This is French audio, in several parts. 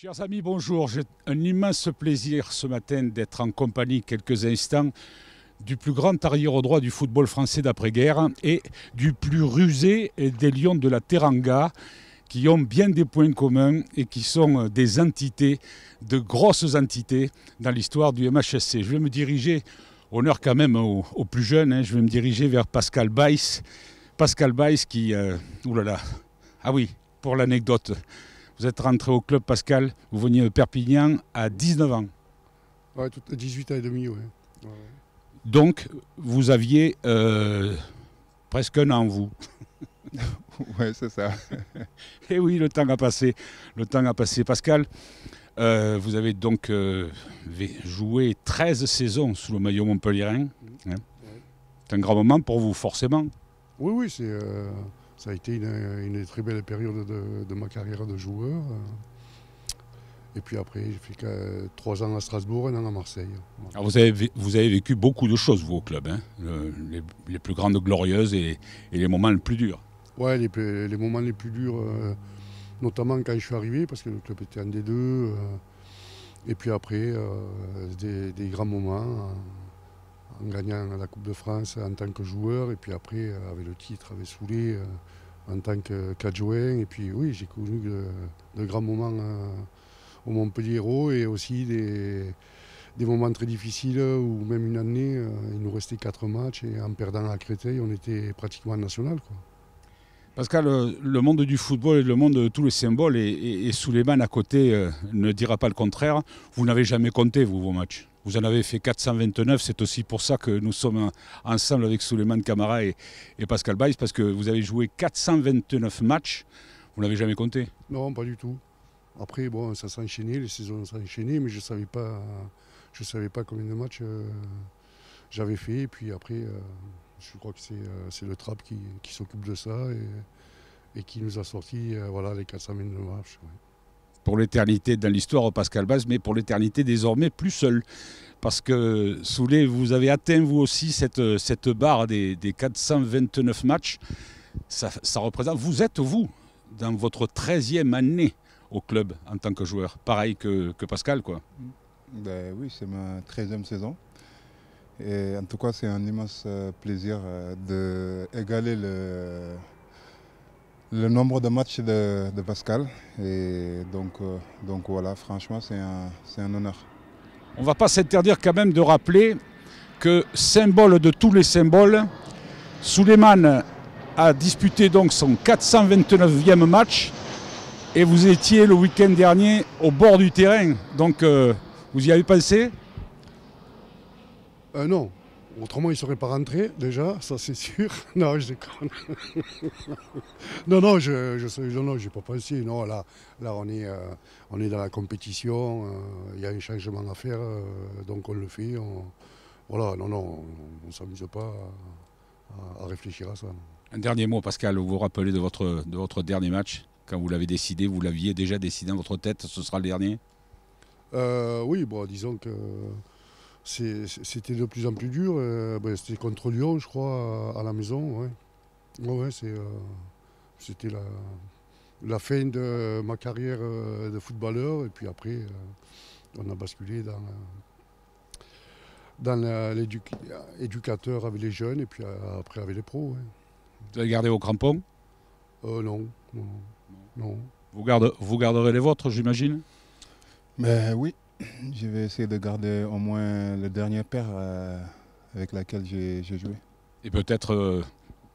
Chers amis, bonjour. J'ai un immense plaisir ce matin d'être en compagnie quelques instants du plus grand arrière droit du football français d'après-guerre et du plus rusé des lions de la Teranga qui ont bien des points communs et qui sont des entités, de grosses entités dans l'histoire du MHSC. Je vais me diriger, honneur quand même aux, plus jeunes, hein, je vais me diriger vers Pascal Baïs. Pascal Baïs qui... Euh, oulala. Ah oui, pour l'anecdote, vous êtes rentré au club Pascal, vous veniez de Perpignan à 19 ans. Ouais, 18 ans et demi, oui. Donc, vous aviez euh, presque un an, vous. oui, c'est ça. et eh oui, le temps a passé. Le temps a passé. Pascal, euh, vous avez donc euh, joué 13 saisons sous le maillot montpellierin. Mm. Hein. C'est un grand moment pour vous, forcément. Oui, oui, c'est ça a été une, très belle période de, ma carrière de joueur. Et puis après, j'ai fait trois ans à Strasbourg et un an à Marseille. vous, avez, vous avez vécu beaucoup de choses, vous, au club. Hein. les, plus grandes glorieuses et, les moments les plus durs. Oui, les, moments les plus durs, euh, notamment quand je suis arrivé, parce que le club était un des deux. Euh, et puis après, euh, des, grands moments en gagnant la Coupe de France en tant que joueur et puis après euh, avec le titre avec Soulé euh, en tant que qu'adjoint. Et puis oui, j'ai connu de, grands moments euh, au Montpellier et aussi des, moments très difficiles où même une année, il nous restait quatre matchs et en perdant à Créteil, on était pratiquement national. Quoi. Pascal, euh, le monde du football et le monde de tous les symboles, et, et, à côté euh, ne dira pas le contraire, vous n'avez jamais compté, vous, vos matchs. Vous en avez fait 429, c'est aussi pour ça que nous sommes ensemble avec Souleymane Camara et, Pascal Baïs, parce que vous avez joué 429 matchs, vous n'avez jamais compté Non, pas du tout. Après, bon, ça s'est enchaîné, les saisons s'est mais je ne savais, pas, savais pas combien de matchs euh, j'avais fait, et puis après... Je crois que c'est euh, le trap qui, s'occupe de ça et, qui nous a sorti euh, voilà, les 400 000 de marche. Pour l'éternité dans l'histoire, Pascal Baz, mais pour l'éternité désormais plus seul. Parce que Soulet, vous avez atteint vous aussi cette, barre des, 429 matchs. Ça, représente, vous êtes vous, dans votre 13e année au club en tant que joueur, pareil que, que Pascal quoi. Ben oui, c'est ma 13e saison en tout cas, c'est un immense euh, plaisir euh, d'égaler le, le nombre de matchs de, Pascal. Et euh, donc, voilà, franchement, c'est un, un, honneur. On ne va pas s'interdire quand même de rappeler que symbole de tous les symboles, Souleymane a disputé donc son 429e match et vous étiez le week-end dernier au bord du terrain. Donc vous y avez pensé euh, non, Autrement, il ne seraient pas rentré déjà, ça c'est sûr. Non, je déconne. non, non, je n'ai je, pas pensé. Non, là, là on, est, euh, on est dans la compétition, euh, il y a un changement à faire, donc on le fait. voilà, non, non, on ne s'amuse pas à, réfléchir à ça. Un dernier mot, Pascal, vous vous rappelez de votre, de votre dernier match Quand vous l'avez décidé, vous l'aviez déjà décidé dans votre tête, ce sera le dernier Oui, bon, disons que c'était de plus en plus dur. Euh, ben, c'était contre Lyon, je crois, à, la maison. Ouais. Euh, c'était la, fin de ma carrière euh, de footballeur. Et puis après, on a basculé dans, dans l'éducateur avec les jeunes et puis après avec les pros. Vous avez gardé vos crampons euh, non, non, Vous, vous garderez les vôtres, j'imagine Mais ben oui. Je vais essayer de garder au moins le dernier paire euh, avec laquelle j'ai joué. Et peut-être, euh,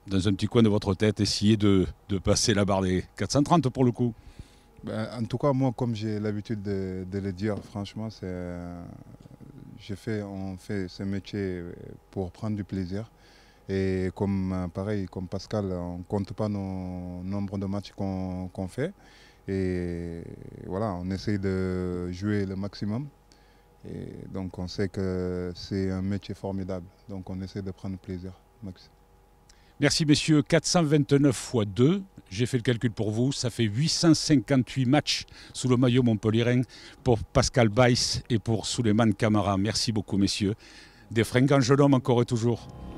dans un petit coin de votre tête, essayer de, passer la barre des 430 pour le coup ben, En tout cas, moi, comme j'ai l'habitude de, le dire, franchement, euh, fait, on fait ce métier pour prendre du plaisir. Et comme pareil, comme Pascal, on ne compte pas nos nombre de matchs qu'on fait. Et voilà, on essaie de jouer le maximum. Et donc on sait que c'est un métier formidable. Donc on essaie de prendre plaisir. Merci messieurs. 429 x 2, j'ai fait le calcul pour vous, ça fait 858 matchs sous le maillot montpellierin pour Pascal Baïs et pour Souleymane Camara. Merci beaucoup messieurs. Des fringants jeunes hommes encore et toujours.